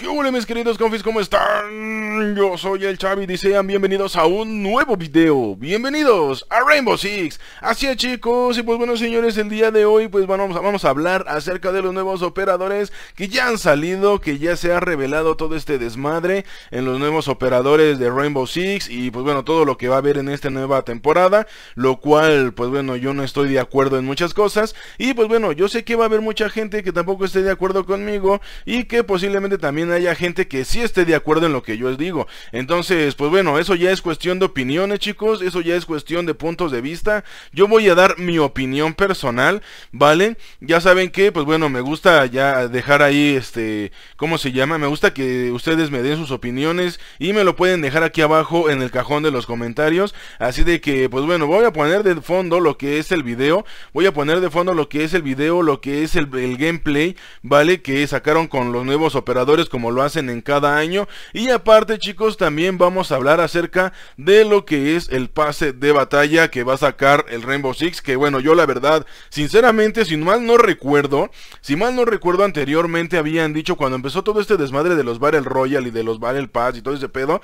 ¿Qué hola mis queridos confis? ¿Cómo están? Yo soy el Chavi y sean bienvenidos a un nuevo video Bienvenidos a Rainbow Six Así es chicos, y pues bueno señores, el día de hoy pues vamos a, vamos a hablar acerca de los nuevos operadores Que ya han salido, que ya se ha revelado todo este desmadre En los nuevos operadores de Rainbow Six Y pues bueno, todo lo que va a haber en esta nueva temporada Lo cual, pues bueno, yo no estoy de acuerdo en muchas cosas Y pues bueno, yo sé que va a haber mucha gente que tampoco esté de acuerdo conmigo Y que posiblemente también haya gente que sí esté de acuerdo en lo que yo les digo. Entonces, pues bueno, eso ya es cuestión de opiniones, chicos. Eso ya es cuestión de puntos de vista. Yo voy a dar mi opinión personal, ¿vale? Ya saben que, pues bueno, me gusta ya dejar ahí, este, ¿cómo se llama? Me gusta que ustedes me den sus opiniones y me lo pueden dejar aquí abajo en el cajón de los comentarios. Así de que, pues bueno, voy a poner de fondo lo que es el video. Voy a poner de fondo lo que es el video, lo que es el, gameplay, ¿vale? Que sacaron con los nuevos operadores como lo hacen en cada año. Y aparte chicos, también vamos a hablar acerca de lo que es el pase de batalla que va a sacar el Rainbow Six. Que bueno, yo la verdad, sinceramente, si mal no recuerdo, si mal no recuerdo anteriormente habían dicho cuando empezó todo este desmadre de los Battle Royale y de los Battle Pass y todo ese pedo,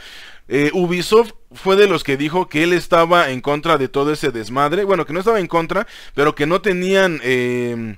eh, Ubisoft fue de los que dijo que él estaba en contra de todo ese desmadre. Bueno, que no estaba en contra, pero que no tenían... Eh,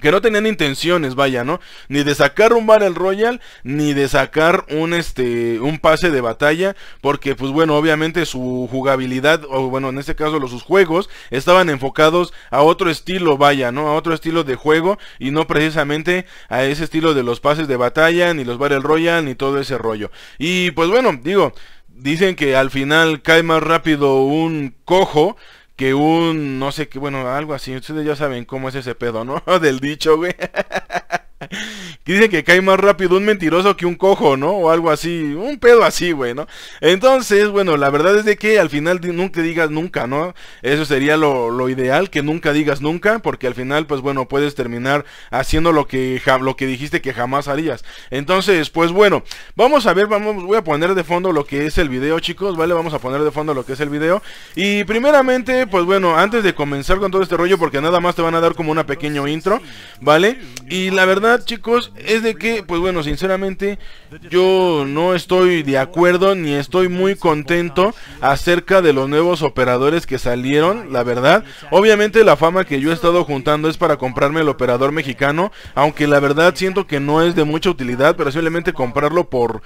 que no tenían intenciones, vaya, ¿no? Ni de sacar un Battle Royal, ni de sacar un este un pase de batalla, porque pues bueno, obviamente su jugabilidad o bueno, en este caso los sus juegos estaban enfocados a otro estilo, vaya, ¿no? A otro estilo de juego y no precisamente a ese estilo de los pases de batalla, ni los Battle Royal, ni todo ese rollo. Y pues bueno, digo, dicen que al final cae más rápido un cojo que un no sé qué, bueno, algo así. Ustedes ya saben cómo es ese pedo, ¿no? Del dicho, güey. Dice que cae más rápido un mentiroso que un cojo, ¿no? O algo así, un pedo así, güey, ¿no? Entonces, bueno, la verdad es de que al final nunca digas nunca, ¿no? Eso sería lo, ideal, que nunca digas nunca, porque al final, pues bueno, puedes terminar haciendo lo que, que dijiste que jamás harías. Entonces, pues bueno, vamos a ver, vamos, voy a poner de fondo lo que es el video, chicos, ¿vale? Vamos a poner de fondo lo que es el video. Y primeramente, pues bueno, antes de comenzar con todo este rollo, porque nada más te van a dar como una pequeño intro, ¿vale? Y la verdad chicos, es de que, pues bueno, sinceramente, yo no estoy de acuerdo ni estoy muy contento acerca de los nuevos operadores que salieron, la verdad. Obviamente la fama que yo he estado juntando es para comprarme el operador mexicano, aunque la verdad siento que no es de mucha utilidad, pero simplemente comprarlo por...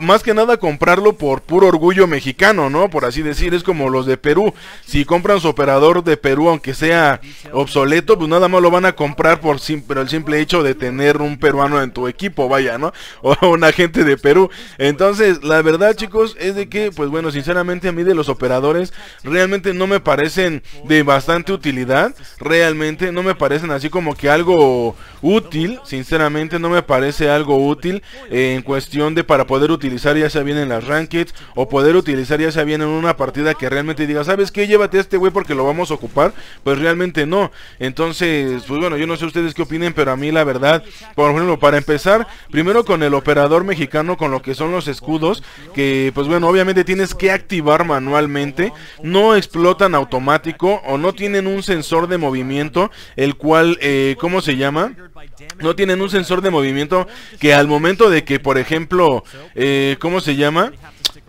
Más que nada comprarlo por puro orgullo mexicano, ¿no? Por así decir, es como los de Perú. Si compran su operador de Perú, aunque sea obsoleto, pues nada más lo van a comprar por, el simple hecho de tener un peruano en tu equipo, vaya, ¿no? O una gente de Perú. Entonces, la verdad, chicos, es de que, pues bueno, sinceramente a mí de los operadores realmente no me parecen de bastante utilidad. Realmente no me parecen así como que algo útil. Sinceramente no me parece algo útil eh, en cuestión de para poder utilizar ya sea bien en las rankings o poder utilizar ya sea bien en una partida que realmente diga, ¿sabes qué? Llévate a este güey porque lo vamos a ocupar. Pues realmente no. Entonces, pues bueno, yo no sé ustedes qué opinen, pero a mí la verdad, por ejemplo, para empezar, primero con el operador mexicano con lo que son los escudos, que pues bueno, obviamente tienes que activar manualmente, no explotan automático o no tienen un sensor de movimiento, el cual, eh, ¿cómo se llama? No tienen un sensor de movimiento que al momento de que, por ejemplo, eh, ¿cómo se llama?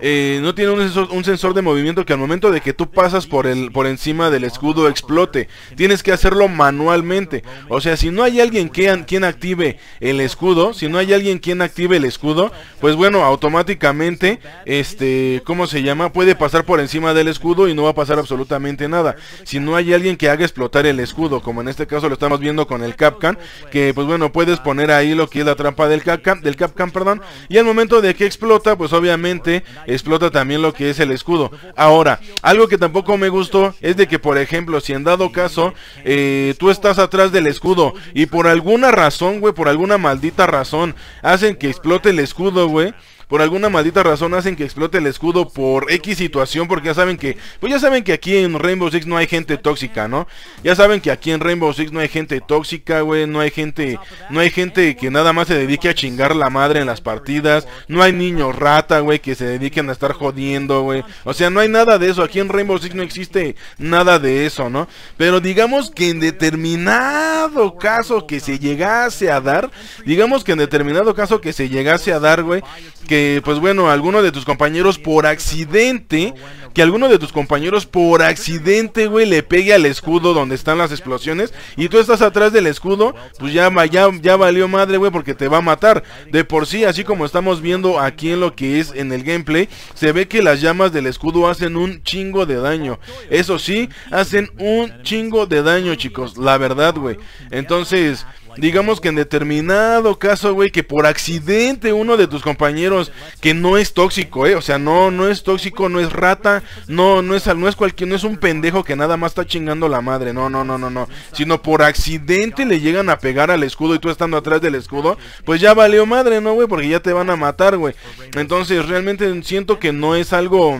Eh, no tiene un sensor, de movimiento que al momento de que tú pasas por, el, por encima del escudo explote. Tienes que hacerlo manualmente. O sea, si no hay alguien que, quien active el escudo, si no hay alguien quien active el escudo, pues bueno, automáticamente, este, ¿cómo se llama? Puede pasar por encima del escudo y no va a pasar absolutamente nada. Si no hay alguien que haga explotar el escudo, como en este caso lo estamos viendo con el Capcan, que pues bueno, puedes poner ahí lo que es la trampa del Capcan, del Capcan, perdón, y al momento de que explota, pues obviamente explota también lo que es el escudo. Ahora, algo que tampoco me gustó es de que, por ejemplo, si en dado caso eh, tú estás atrás del escudo y por alguna razón, güey, por alguna maldita razón, hacen que explote el escudo, güey por alguna maldita razón hacen que explote el escudo por X situación, porque ya saben que, pues ya saben que aquí en Rainbow Six no hay gente tóxica, ¿no? Ya saben que aquí en Rainbow Six no hay gente tóxica, güey, no hay gente, no hay gente que nada más se dedique a chingar la madre en las partidas, no hay niños rata, güey, que se dediquen a estar jodiendo, güey. O sea, no hay nada de eso, aquí en Rainbow Six no existe nada de eso, ¿no? Pero digamos que en determinado caso que se llegase a dar, digamos que en determinado caso que se llegase a dar, güey, que eh, pues bueno, alguno de tus compañeros por accidente, que alguno de tus compañeros por accidente, güey, le pegue al escudo donde están las explosiones y tú estás atrás del escudo, pues ya, ya, ya valió madre, güey, porque te va a matar. De por sí, así como estamos viendo aquí en lo que es en el gameplay, se ve que las llamas del escudo hacen un chingo de daño. Eso sí, hacen un chingo de daño, chicos, la verdad, güey. Entonces digamos que en determinado caso, güey, que por accidente uno de tus compañeros que no es tóxico, eh, o sea, no no es tóxico, no es rata, no no es no es cualquier no es un pendejo que nada más está chingando la madre, no, no, no, no, no, sino por accidente le llegan a pegar al escudo y tú estando atrás del escudo, pues ya valió madre, no, güey, porque ya te van a matar, güey. Entonces, realmente siento que no es algo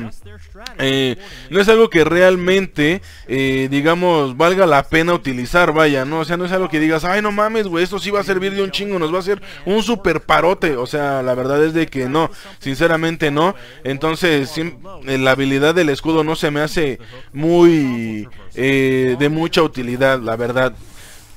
eh, no es algo que realmente, eh, digamos, valga la pena utilizar, vaya, ¿no? O sea, no es algo que digas, ay, no mames, esto sí va a servir de un chingo, nos va a hacer un super parote. O sea, la verdad es de que no, sinceramente no. Entonces, eh, la habilidad del escudo no se me hace muy eh, de mucha utilidad, la verdad.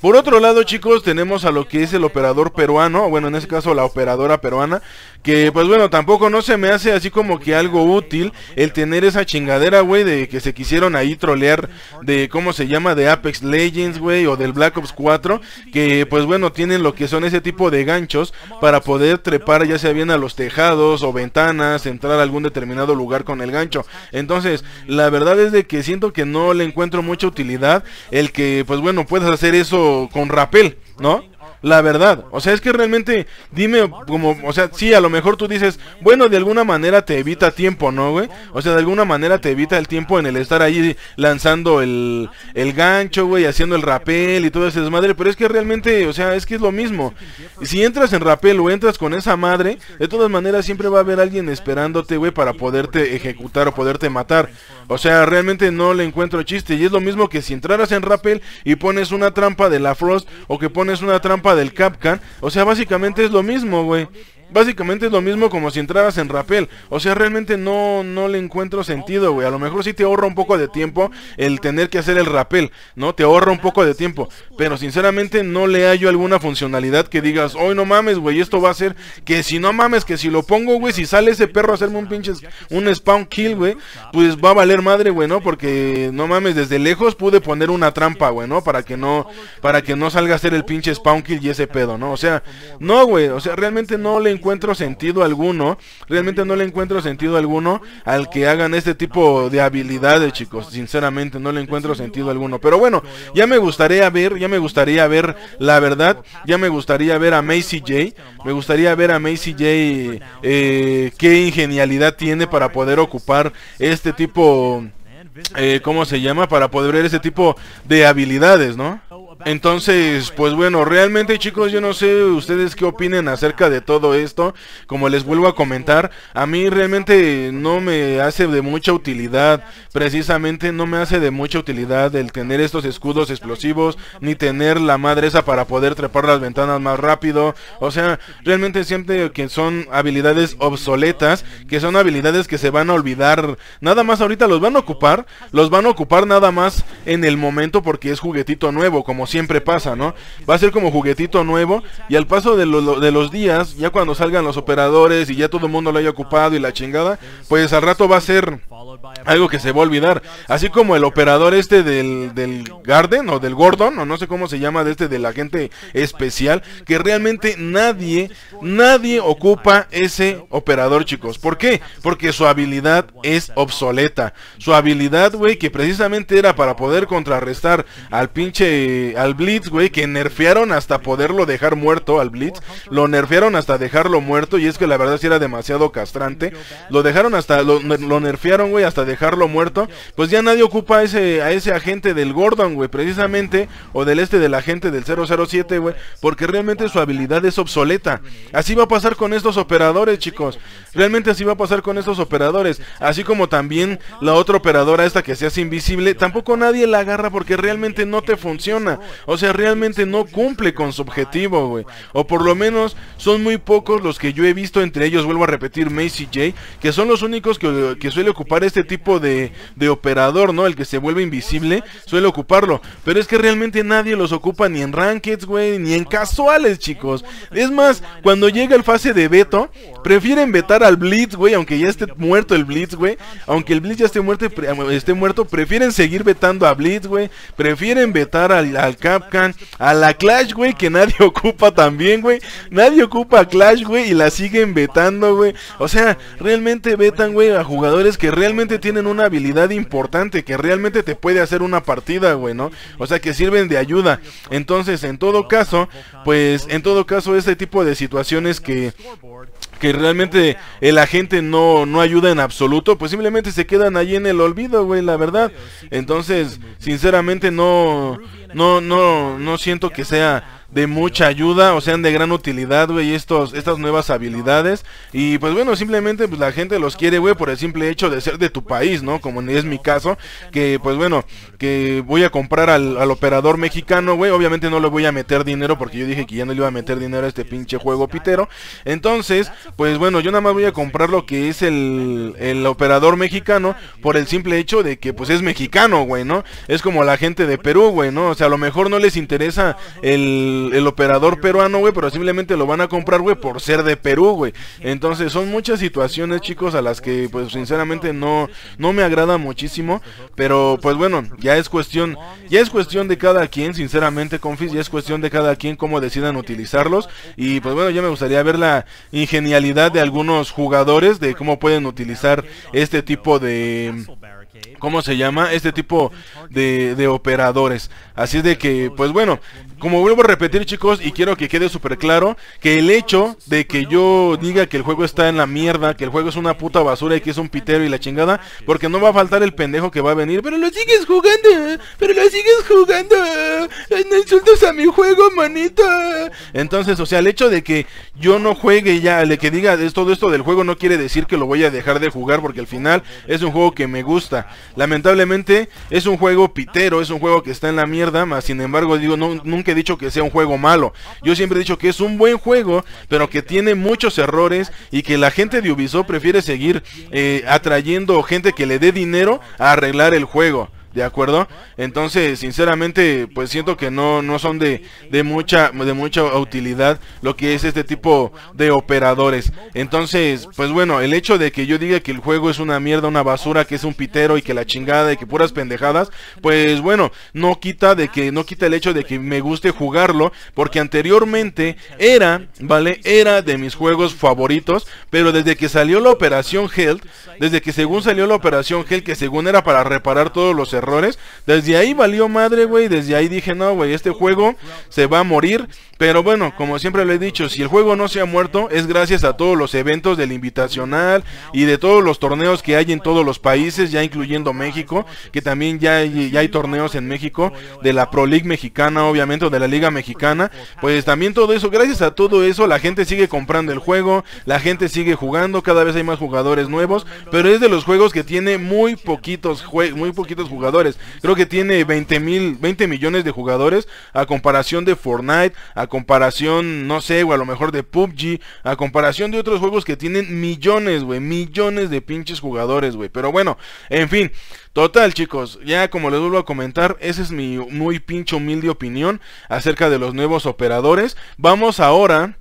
Por otro lado, chicos, tenemos a lo que es el operador peruano, bueno, en este caso la operadora peruana, que pues bueno, tampoco no se me hace así como que algo útil el tener esa chingadera, güey, de que se quisieron ahí trolear de cómo se llama, de Apex Legends, güey, o del Black Ops 4, que pues bueno, tienen lo que son ese tipo de ganchos para poder trepar ya sea bien a los tejados o ventanas, entrar a algún determinado lugar con el gancho. Entonces, la verdad es de que siento que no le encuentro mucha utilidad el que pues bueno, puedas hacer eso con rapel, ¿no? La verdad, o sea, es que realmente, dime, como, o sea, sí, a lo mejor tú dices, bueno, de alguna manera te evita tiempo, ¿no, güey? O sea, de alguna manera te evita el tiempo en el estar ahí lanzando el, gancho, güey, haciendo el rapel y todo ese desmadre, pero es que realmente, o sea, es que es lo mismo. Si entras en rapel o entras con esa madre, de todas maneras siempre va a haber alguien esperándote, güey, para poderte ejecutar o poderte matar. O sea, realmente no le encuentro chiste, y es lo mismo que si entraras en rapel y pones una trampa de la Frost o que pones una trampa del Capcan. O sea, básicamente es lo mismo, güey. Básicamente es lo mismo como si entraras en rapel. O sea, realmente no, no le encuentro sentido, güey. A lo mejor sí te ahorra un poco de tiempo el tener que hacer el rapel, ¿no? Te ahorra un poco de tiempo. Pero sinceramente no le hallo alguna funcionalidad que digas, hoy no mames, güey, esto va a ser que si no mames, que si lo pongo, güey, si sale ese perro a hacerme un pinche, un spawn kill, güey, pues va a valer madre, güey, ¿no? Porque no mames, desde lejos pude poner una trampa, güey, ¿no? Para que no, para que no salga a hacer el pinche spawn kill y ese pedo, ¿no? O sea, no, güey, o sea, realmente no le encuentro encuentro sentido alguno, realmente no le encuentro sentido alguno al que hagan este tipo de habilidades, chicos. Sinceramente, no le encuentro sentido alguno. Pero bueno, ya me gustaría ver, ya me gustaría ver, la verdad, ya me gustaría ver a Macy J. Me gustaría ver a Macy J. Eh, qué ingenialidad tiene para poder ocupar este tipo... Eh, ¿Cómo se llama? Para poder ver este tipo de habilidades, ¿no? Entonces, pues bueno, realmente chicos, yo no sé ustedes qué opinen acerca de todo esto. Como les vuelvo a comentar, a mí realmente no me hace de mucha utilidad, precisamente no me hace de mucha utilidad el tener estos escudos explosivos, ni tener la madre esa para poder trepar las ventanas más rápido. O sea, realmente siempre que son habilidades obsoletas, que son habilidades que se van a olvidar. Nada más ahorita los van a ocupar, los van a ocupar nada más en el momento porque es juguetito nuevo, como siempre pasa, ¿no? Va a ser como juguetito nuevo y al paso de, los días, ya cuando salgan los operadores y ya todo el mundo lo haya ocupado y la chingada, pues al rato va a ser algo que se va a olvidar. Así como el operador este del, del Garden o del Gordon, o no sé cómo se llama, de este de la gente especial, que realmente nadie, nadie ocupa ese operador, chicos. ¿Por qué? Porque su habilidad es obsoleta. Su habilidad, güey, que precisamente era para poder contrarrestar al pinche al Blitz, güey, que nerfearon hasta poderlo dejar muerto al Blitz. Lo nerfearon hasta dejarlo muerto y es que la verdad sí era demasiado castrante. Lo dejaron hasta, lo, nerfearon, güey, hasta dejarlo muerto. Pues ya nadie ocupa ese, a ese agente del Gordon, güey, precisamente, o del este del agente del 007, güey, porque realmente su habilidad es obsoleta. Así va a pasar con estos operadores, chicos. Realmente así va a pasar con estos operadores. Así como también la otra operadora esta que se hace invisible, tampoco nadie la agarra porque realmente no te funciona. O sea, realmente no cumple con su objetivo, güey. O por lo menos son muy pocos los que yo he visto, entre ellos, vuelvo a repetir, Macy J, que son los únicos que, suele ocupar este tipo de, operador, ¿no? El que se vuelve invisible, suele ocuparlo. Pero es que realmente nadie los ocupa ni en rankings, güey, ni en casuales, chicos. Es más, cuando llega el fase de veto, prefieren vetar al Blitz, güey, aunque ya esté muerto el Blitz, güey. Aunque el Blitz ya esté muerto, esté muerto prefieren seguir vetando a Blitz, güey. Prefieren vetar al Capcan, a la Clash, güey, que nadie ocupa también, güey. Nadie ocupa Clash, güey, y la siguen vetando, güey. O sea, realmente vetan, güey, a jugadores que realmente tienen una habilidad importante, que realmente te puede hacer una partida, güey, ¿no? O sea, que sirven de ayuda. Entonces, en todo caso, pues, en todo caso, este tipo de situaciones que que realmente el agente no, no ayuda en absoluto, pues simplemente se quedan allí en el olvido, güey, la verdad. Entonces, sinceramente no, no, no, no siento que sea de mucha ayuda o sean de gran utilidad, güey, estos, estas nuevas habilidades. Y pues bueno, simplemente pues la gente los quiere, güey, por el simple hecho de ser de tu país, ¿no? Como es mi caso, que pues bueno, que voy a comprar al, operador mexicano, güey, obviamente no le voy a meter dinero porque yo dije que ya no le iba a meter dinero a este pinche juego pitero. Entonces, pues bueno, yo nada más voy a comprar lo que es el, el operador mexicano por el simple hecho de que pues es mexicano, güey, ¿no? Es como la gente de Perú, güey, ¿no? O sea, a lo mejor no les interesa el el, operador peruano, güey, pero simplemente lo van a comprar, güey, por ser de Perú, güey. Entonces, son muchas situaciones, chicos, a las que, pues, sinceramente no, no me agrada muchísimo. Pero, pues, bueno, ya es cuestión, ya es cuestión de cada quien, sinceramente, confis, ya es cuestión de cada quien cómo decidan utilizarlos. Y, pues, bueno, ya me gustaría ver la ingenialidad de algunos jugadores de cómo pueden utilizar este tipo de ¿cómo se llama? Este tipo de, operadores. Así es de que, pues bueno, como vuelvo a repetir chicos y quiero que quede súper claro, que el hecho de que yo diga que el juego está en la mierda, que el juego es una puta basura y que es un pitero y la chingada, porque no va a faltar el pendejo que va a venir, pero lo sigues jugando, pero lo sigues jugando, eh, no insultas a mi juego, manita. Entonces, o sea, el hecho de que yo no juegue ya, de que diga todo esto del juego no quiere decir que lo voy a dejar de jugar porque al final es un juego que me gusta lamentablemente es un juego pitero, es un juego que está en la mierda, más sin embargo, digo, nunca he dicho que sea un juego malo. Yo siempre he dicho que es un buen juego, pero que tiene muchos errores y que la gente de Ubisoft prefiere seguir eh, atrayendo gente que le dé dinero a arreglar el juego. ¿de acuerdo? Entonces, sinceramente, pues siento que no, no son de, mucha, de mucha utilidad lo que es este tipo de operadores. Entonces, pues bueno, el hecho de que yo diga que el juego es una mierda, una basura, que es un pitero y que la chingada y que puras pendejadas, pues bueno, no quita de que, no quita el hecho de que me guste jugarlo, porque anteriormente era, ¿vale? Era de mis juegos favoritos, pero desde que salió la operación Held, desde que según salió la operación Held, que según era para reparar todos los errores. Desde ahí valió madre, güey. Desde ahí dije, no, güey, este juego se va a morir. Pero bueno, como siempre lo he dicho, si el juego no se ha muerto, es gracias a todos los eventos del invitacional y de todos los torneos que hay en todos los países, ya incluyendo México, que también ya hay, ya hay torneos en México, de la Pro League mexicana, obviamente, o de la Liga Mexicana. Pues también todo eso, gracias a todo eso, la gente sigue comprando el juego, la gente sigue jugando, cada vez hay más jugadores nuevos, pero es de los juegos que tiene muy poquitos, muy poquitos jugadores Creo que tiene 20 mil, 20 millones de jugadores a comparación de Fortnite, a comparación, no sé, o a lo mejor de PUBG, a comparación de otros juegos que tienen millones, güey, millones de pinches jugadores, güey. Pero bueno, en fin, total, chicos, ya como les vuelvo a comentar, esa es mi muy pinche humilde opinión acerca de los nuevos operadores. Vamos ahora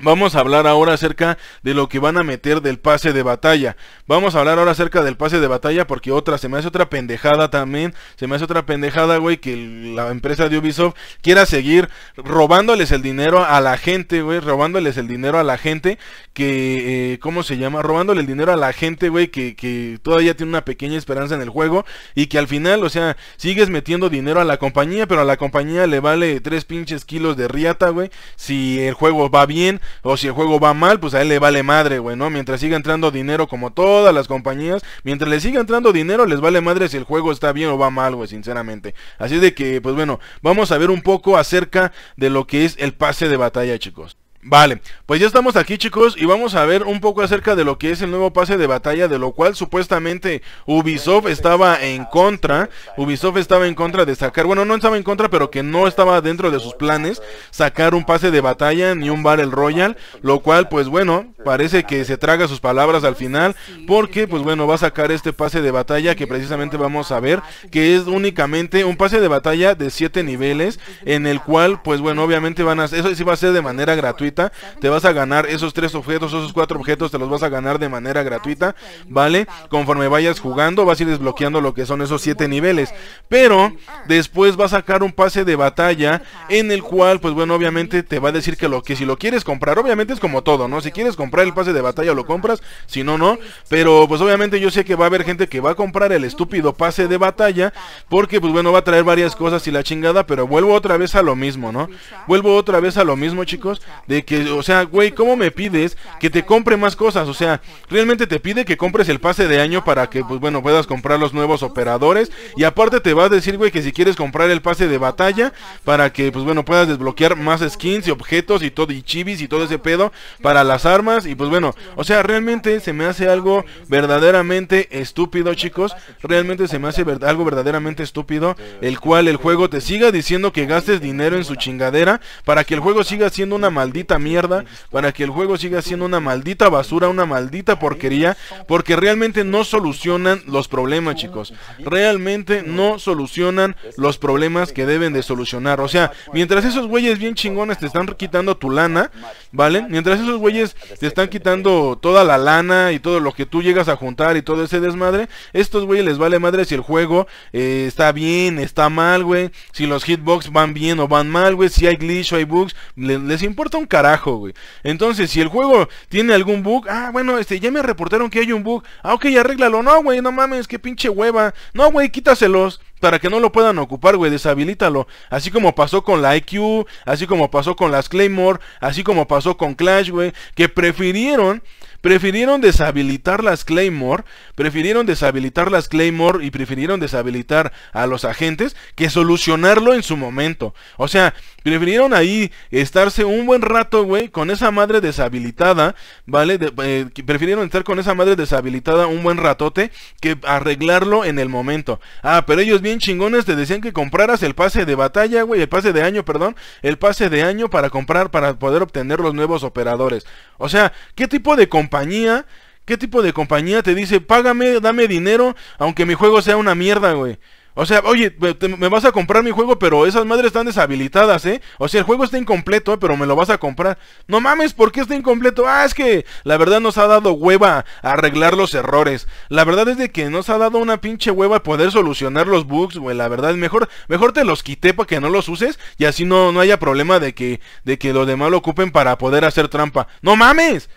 Vamos a hablar ahora acerca de lo que van a meter del pase de batalla. Vamos a hablar ahora acerca del pase de batalla porque otra, se me hace otra pendejada también. Se me hace otra pendejada, güey, que la empresa de Ubisoft quiera seguir robándoles el dinero a la gente, güey. Robándoles el dinero a la gente que, eh, ¿cómo se llama? Robándole el dinero a la gente, güey, que, que todavía tiene una pequeña esperanza en el juego. Y que al final, o sea, sigues metiendo dinero a la compañía, pero a la compañía le vale tres pinches kilos de riata, güey. Si el juego va bien o si el juego va mal, pues a él le vale madre, güey, ¿no? Mientras siga entrando dinero como todas las compañías, mientras le siga entrando dinero, les vale madre si el juego está bien o va mal, güey, sinceramente. Así de que, pues bueno, vamos a ver un poco acerca de lo que es el pase de batalla, chicos. Vale, pues ya estamos aquí chicos y vamos a ver un poco acerca de lo que es el nuevo pase de batalla de lo cual supuestamente Ubisoft estaba en contra, Ubisoft estaba en contra de sacar, bueno no estaba en contra pero que no estaba dentro de sus planes sacar un pase de batalla ni un Battle royal lo cual pues bueno parece que se traga sus palabras al final porque pues bueno va a sacar este pase de batalla que precisamente vamos a ver que es únicamente un pase de batalla de 7 niveles en el cual pues bueno obviamente van a, eso sí va a ser de manera gratuita te vas a ganar esos tres objetos, esos cuatro objetos, te los vas a ganar de manera gratuita, ¿vale? Conforme vayas jugando, vas a ir desbloqueando lo que son esos siete niveles. Pero después va a sacar un pase de batalla en el cual, pues bueno, obviamente te va a decir que lo que si lo quieres comprar, obviamente es como todo, ¿no? Si quieres comprar el pase de batalla lo compras, si no, no. Pero pues obviamente yo sé que va a haber gente que va a comprar el estúpido pase de batalla porque, pues bueno, va a traer varias cosas y la chingada, pero vuelvo otra vez a lo mismo, ¿no? Vuelvo otra vez a lo mismo, chicos, de o sea, güey, ¿cómo me pides que te compre más cosas? O sea, realmente te pide que compres el pase de año para que, pues bueno, puedas comprar los nuevos operadores. Y aparte te va a decir, güey, que si quieres comprar el pase de batalla para que, pues bueno, puedas desbloquear más skins y objetos y todo, y chivis y todo ese pedo para las armas. Y pues bueno, o sea, realmente se me hace algo verdaderamente estúpido, chicos. Realmente se me hace algo verdaderamente estúpido el cual el juego te siga diciendo que gastes dinero en su chingadera para que el juego siga siendo una maldita mierda para que el juego siga siendo una maldita basura, una maldita porquería, porque realmente no solucionan los problemas, chicos. Realmente no solucionan los problemas que deben de solucionar. O sea, mientras esos güeyes bien chingones te están quitando tu lana, ¿vale? Mientras esos güeyes te están quitando toda la lana y todo lo que tú llegas a juntar y todo ese desmadre, estos güeyes les vale madre si el juego eh, está bien, está mal, güey, si los hitbox van bien o van mal, güey, si hay glitch o hay bugs, les, les importa un carajo, güey. Entonces, si el juego tiene algún bug, ah, bueno, este, ya me reportaron que hay un bug. Ah, ok, arréglalo. No, güey, no mames, qué pinche hueva. No, güey, quítaselos para que no lo puedan ocupar, güey, deshabilítalo. Así como pasó con la IQ, así como pasó con las Claymore, así como pasó con Clash, güey, que prefirieron, prefirieron deshabilitar las Claymore, prefirieron deshabilitar las Claymore y prefirieron deshabilitar a los agentes que solucionarlo en su momento. O sea, prefirieron ahí estarse un buen rato, güey, con esa madre deshabilitada, ¿vale? Eh, prefirieron estar con esa madre deshabilitada un buen ratote que arreglarlo en el momento. Ah, pero ellos bien chingones te decían que compraras el pase de batalla, güey, el pase de año, perdón, el pase de año para comprar, para poder obtener los nuevos operadores. O sea, ¿qué tipo de compañía, qué tipo de compañía te dice, págame, dame dinero, aunque mi juego sea una mierda, güey? O sea, oye, me vas a comprar mi juego, pero esas madres están deshabilitadas, ¿eh? O sea, el juego está incompleto, pero me lo vas a comprar. No mames, ¿por qué está incompleto? Ah, es que la verdad nos ha dado hueva arreglar los errores. La verdad es de que nos ha dado una pinche hueva poder solucionar los bugs, güey. La verdad, es mejor, mejor te los quité para que no los uses y así no, no haya problema de que, de que los demás lo ocupen para poder hacer trampa. ¡No mames!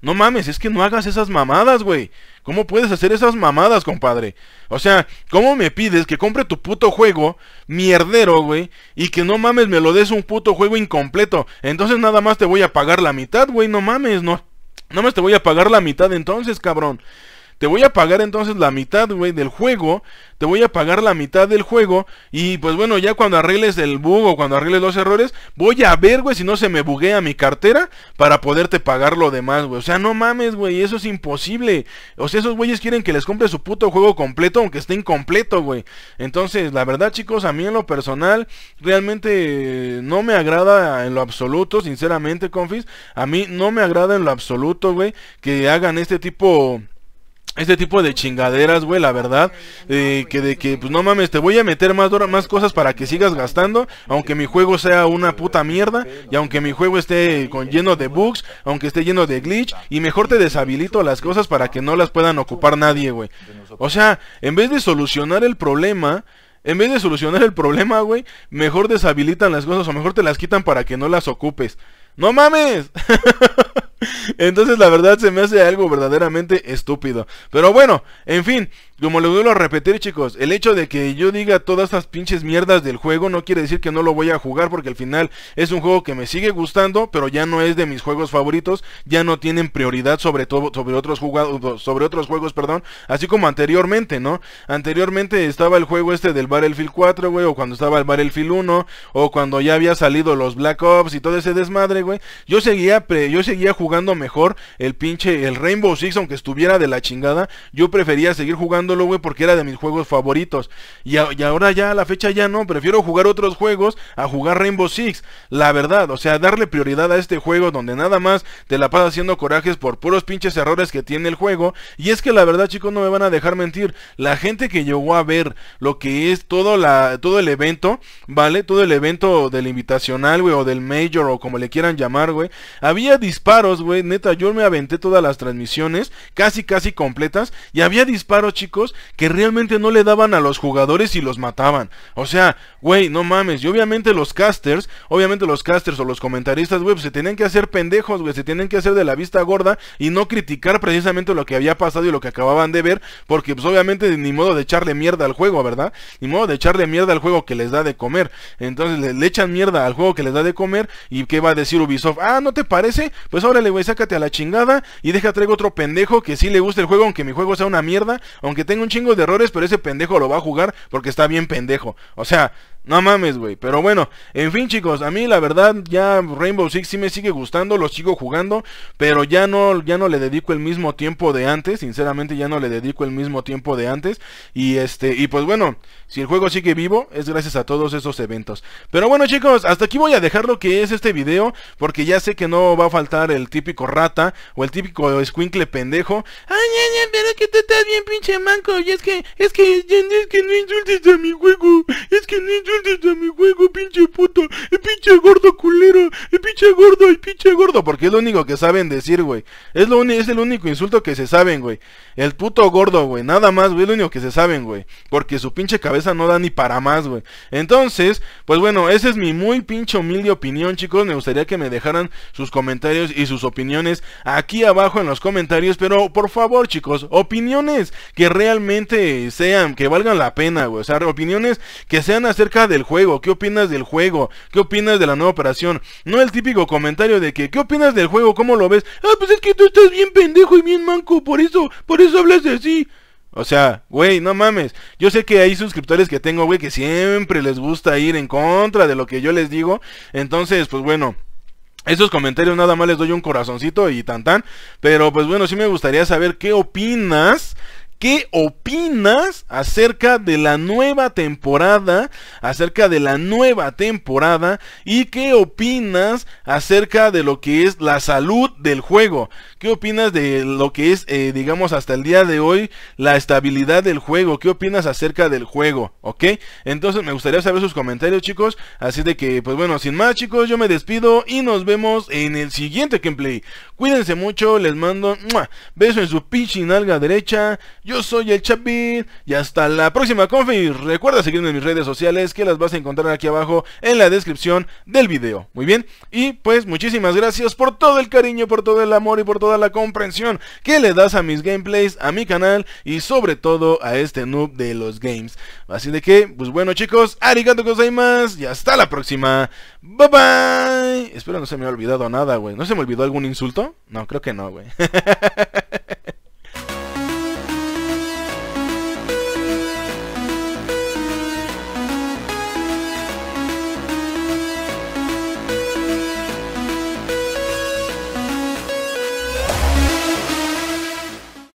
No mames, es que no hagas esas mamadas, güey. ¿Cómo puedes hacer esas mamadas, compadre? O sea, ¿cómo me pides que compre tu puto juego mierdero, güey? Y que no mames me lo des un puto juego incompleto. Entonces nada más te voy a pagar la mitad, güey. No mames, no. Nada más te voy a pagar la mitad entonces, cabrón. Te voy a pagar entonces la mitad, güey, del juego. Te voy a pagar la mitad del juego. Y pues bueno, ya cuando arregles el bug o cuando arregles los errores, voy a ver, güey, si no se me buguea mi cartera para poderte pagar lo demás, güey. O sea, no mames, güey, eso es imposible. O sea, esos güeyes quieren que les compre su puto juego completo, aunque esté incompleto, güey. Entonces, la verdad, chicos, a mí en lo personal, realmente eh, no me agrada en lo absoluto, sinceramente, confis. A mí no me agrada en lo absoluto, güey, que hagan este tipo este tipo de chingaderas, güey, la verdad, eh, que de que, pues no mames, te voy a meter más, más cosas para que sigas gastando, aunque mi juego sea una puta mierda, y aunque mi juego esté con, lleno de bugs, aunque esté lleno de glitch, y mejor te deshabilito las cosas para que no las puedan ocupar nadie, güey. O sea, en vez de solucionar el problema, en vez de solucionar el problema, güey, mejor deshabilitan las cosas o mejor te las quitan para que no las ocupes. ¡No mames! Entonces la verdad se me hace algo verdaderamente estúpido. Pero bueno, en fin, como les vuelvo a repetir chicos, el hecho de que yo diga todas estas pinches mierdas del juego no quiere decir que no lo voy a jugar porque al final es un juego que me sigue gustando, pero ya no es de mis juegos favoritos, ya no tienen prioridad sobre todo sobre otros jugados, sobre otros juegos, perdón, así como anteriormente, ¿no? Anteriormente estaba el juego este del Battlefield 4, güey, o cuando estaba el Battlefield 1, o cuando ya había salido los Black Ops y todo ese desmadre, güey. Yo seguía yo seguía jugando jugando mejor el pinche, el Rainbow Six, aunque estuviera de la chingada, yo prefería seguir jugándolo, güey, porque era de mis juegos favoritos. Y, ahora ya, a la fecha ya no, prefiero jugar otros juegos a jugar Rainbow Six. La verdad, o sea, darle prioridad a este juego donde nada más te la pasas haciendo corajes por puros pinches errores que tiene el juego. Y es que la verdad, chicos, no me van a dejar mentir. La gente que llegó a ver lo que es todo, la, todo el evento, ¿vale? Todo el evento del invitacional, güey, o del major, o como le quieran llamar, güey. Había disparos Neta, yo me aventé todas las transmisiones, casi, casi completas. Y había disparos, chicos, que realmente no le daban a los jugadores y los mataban. O sea, güey, no mames. Y obviamente los casters, obviamente los casters o los comentaristas, web pues se tienen que hacer pendejos, güey. Se tienen que hacer de la vista gorda y no criticar precisamente lo que había pasado y lo que acababan de ver. Porque, pues obviamente, ni modo de echarle mierda al juego, ¿verdad? Ni modo de echarle mierda al juego que les da de comer. Entonces, le, echan mierda al juego que les da de comer. ¿Y qué va a decir Ubisoft? Ah, ¿no te parece? Pues ahora sácate a la chingada y deja traigo otro pendejo que sí le gusta el juego, aunque mi juego sea una mierda, aunque tenga un chingo de errores, pero ese pendejo lo va a jugar porque está bien pendejo. O sea, no mames, güey. Pero bueno, en fin, chicos, a mí la verdad ya Rainbow Six sí me sigue gustando, lo sigo jugando, pero ya no ya no le dedico el mismo tiempo de antes, sinceramente ya no le dedico el mismo tiempo de antes y este y pues bueno, si el juego sigue vivo es gracias a todos esos eventos. Pero bueno, chicos, hasta aquí voy a dejar lo que es este video porque ya sé que no va a faltar el típico rata o el típico squinkle pendejo. Ay, ay, pero que te estás bien pinche manco, y es que es que es que no insultes a mi juego que ni insultes a mi juego, pinche puto. El pinche gordo culero. El pinche gordo, el pinche gordo. Porque es lo único que saben decir, güey. Es, lo único, es el único insulto que se saben, güey. El puto gordo, güey. Nada más, güey. lo único que se saben, güey. Porque su pinche cabeza no da ni para más, güey. Entonces, pues bueno, esa es mi muy pinche humilde opinión, chicos. Me gustaría que me dejaran sus comentarios y sus opiniones aquí abajo en los comentarios. Pero por favor, chicos, opiniones que realmente sean, que valgan la pena, güey. O sea, opiniones que sean acerca del juego. ¿Qué opinas del juego? ¿Qué opinas de la nueva operación? No el típico comentario de que, ¿qué opinas del juego? ¿Cómo lo ves? Ah, pues es que tú estás bien pendejo y bien manco. Por eso, por eso les hablas así? O sea, güey, no mames. Yo sé que hay suscriptores que tengo, güey, que siempre les gusta ir en contra de lo que yo les digo. Entonces, pues bueno. esos comentarios nada más les doy un corazoncito y tan tan. Pero pues bueno, sí me gustaría saber qué opinas ¿Qué opinas acerca de la nueva temporada? Acerca de la nueva temporada. ¿Y qué opinas acerca de lo que es la salud del juego? ¿Qué opinas de lo que es, eh, digamos, hasta el día de hoy, la estabilidad del juego? ¿Qué opinas acerca del juego? ¿Ok? Entonces me gustaría saber sus comentarios, chicos. Así de que, pues bueno, sin más, chicos, yo me despido y nos vemos en el siguiente gameplay. Cuídense mucho, les mando un beso en su pinche nalga derecha. Yo soy el Chapin y hasta la próxima confi. Recuerda seguirme en mis redes sociales que las vas a encontrar aquí abajo en la descripción del video. Muy bien, y pues muchísimas gracias por todo el cariño, por todo el amor y por toda la comprensión que le das a mis gameplays, a mi canal y sobre todo a este noob de los games. Así de que, pues bueno chicos, arigato más y hasta la próxima. Bye bye. Espero no se me ha olvidado nada, güey. ¿No se me olvidó algún insulto? No, creo que no, güey.